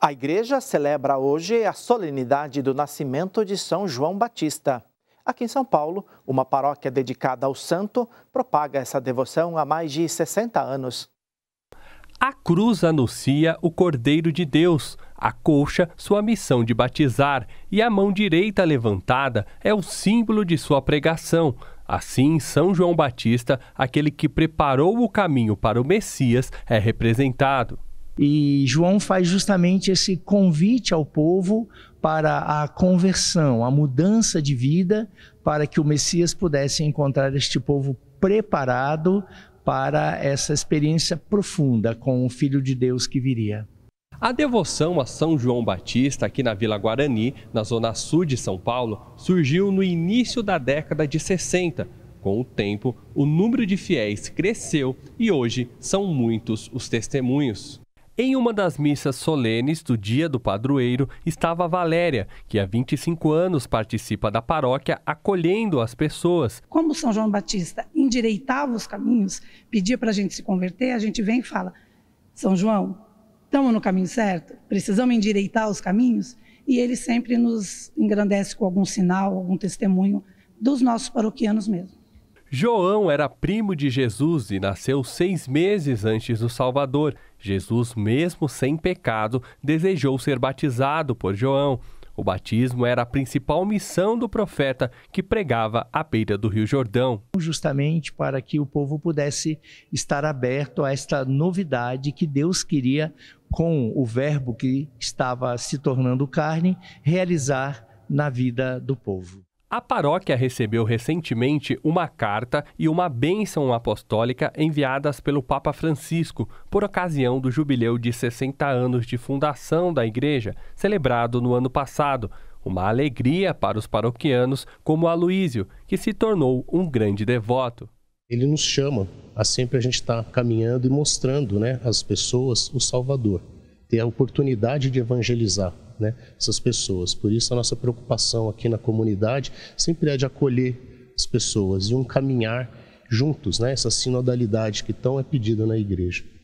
A igreja celebra hoje a solenidade do nascimento de São João Batista. Aqui em São Paulo, uma paróquia dedicada ao santo propaga essa devoção há mais de 60 anos. A cruz anuncia o Cordeiro de Deus, a coxa, sua missão de batizar, e a mão direita levantada é o símbolo de sua pregação. Assim, São João Batista, aquele que preparou o caminho para o Messias, é representado. E João faz justamente esse convite ao povo para a conversão, a mudança de vida, para que o Messias pudesse encontrar este povo preparado para essa experiência profunda com o Filho de Deus que viria. A devoção a São João Batista aqui na Vila Guarani, na zona sul de São Paulo, surgiu no início da década de 60. Com o tempo, o número de fiéis cresceu e hoje são muitos os testemunhos. Em uma das missas solenes do Dia do Padroeiro estava Valéria, que há 25 anos participa da paróquia acolhendo as pessoas. Como São João Batista endireitava os caminhos, pedia para a gente se converter, a gente vem e fala: São João, estamos no caminho certo? Precisamos endireitar os caminhos? E ele sempre nos engrandece com algum sinal, algum testemunho dos nossos paroquianos mesmo. João era primo de Jesus e nasceu seis meses antes do Salvador. Jesus, mesmo sem pecado, desejou ser batizado por João. O batismo era a principal missão do profeta que pregava à beira do Rio Jordão. Justamente para que o povo pudesse estar aberto a esta novidade que Deus queria, com o Verbo que estava se tornando carne, realizar na vida do povo. A paróquia recebeu recentemente uma carta e uma bênção apostólica enviadas pelo Papa Francisco por ocasião do jubileu de 60 anos de fundação da igreja, celebrado no ano passado. Uma alegria para os paroquianos, como Aloísio, que se tornou um grande devoto. Ele nos chama a sempre a gente estar tá caminhando e mostrando né, às pessoas o Salvador, ter a oportunidade de evangelizar né, essas pessoas. Por isso, a nossa preocupação aqui na comunidade sempre é de acolher as pessoas e um caminhar juntos, né, essa sinodalidade que tão é pedida na igreja.